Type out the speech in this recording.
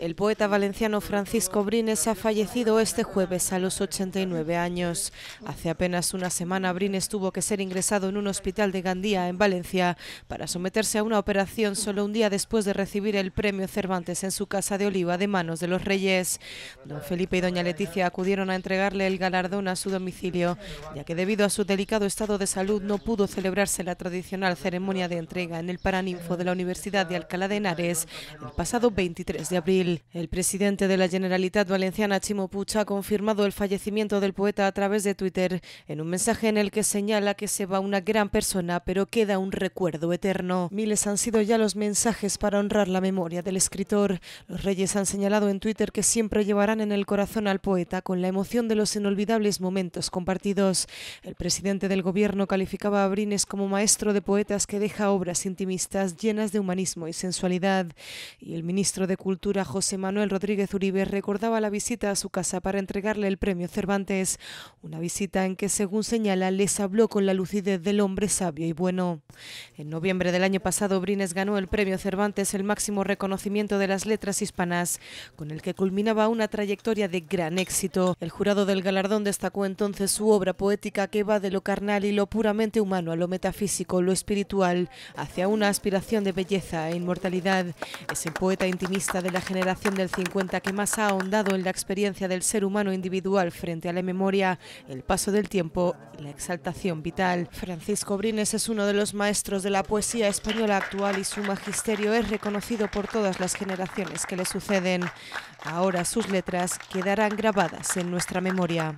El poeta valenciano Francisco Brines ha fallecido este jueves a los 89 años. Hace apenas una semana Brines tuvo que ser ingresado en un hospital de Gandía, en Valencia, para someterse a una operación solo un día después de recibir el premio Cervantes en su casa de Oliva de manos de los Reyes. Don Felipe y doña Leticia acudieron a entregarle el galardón a su domicilio, ya que debido a su delicado estado de salud no pudo celebrarse la tradicional ceremonia de entrega en el Paraninfo de la Universidad de Alcalá de Henares el pasado 23 de abril. El presidente de la Generalitat Valenciana, Chimo Puig, ha confirmado el fallecimiento del poeta a través de Twitter en un mensaje en el que señala que se va una gran persona, pero queda un recuerdo eterno. Miles han sido ya los mensajes para honrar la memoria del escritor. Los reyes han señalado en Twitter que siempre llevarán en el corazón al poeta con la emoción de los inolvidables momentos compartidos. El presidente del gobierno calificaba a Brines como maestro de poetas que deja obras intimistas llenas de humanismo y sensualidad y el ministro de Cultura José Manuel Rodríguez Uribe recordaba la visita a su casa para entregarle el premio Cervantes, una visita en que, según señala, les habló con la lucidez del hombre sabio y bueno. En noviembre del año pasado, Brines ganó el premio Cervantes, el máximo reconocimiento de las letras hispanas, con el que culminaba una trayectoria de gran éxito. El jurado del galardón destacó entonces su obra poética que va de lo carnal y lo puramente humano a lo metafísico, lo espiritual, hacia una aspiración de belleza e inmortalidad poeta intimista de la generación del 50 que más ha ahondado en la experiencia del ser humano individual frente a la memoria, el paso del tiempo y la exaltación vital. Francisco Brines es uno de los maestros de la poesía española actual y su magisterio es reconocido por todas las generaciones que le suceden. Ahora sus letras quedarán grabadas en nuestra memoria.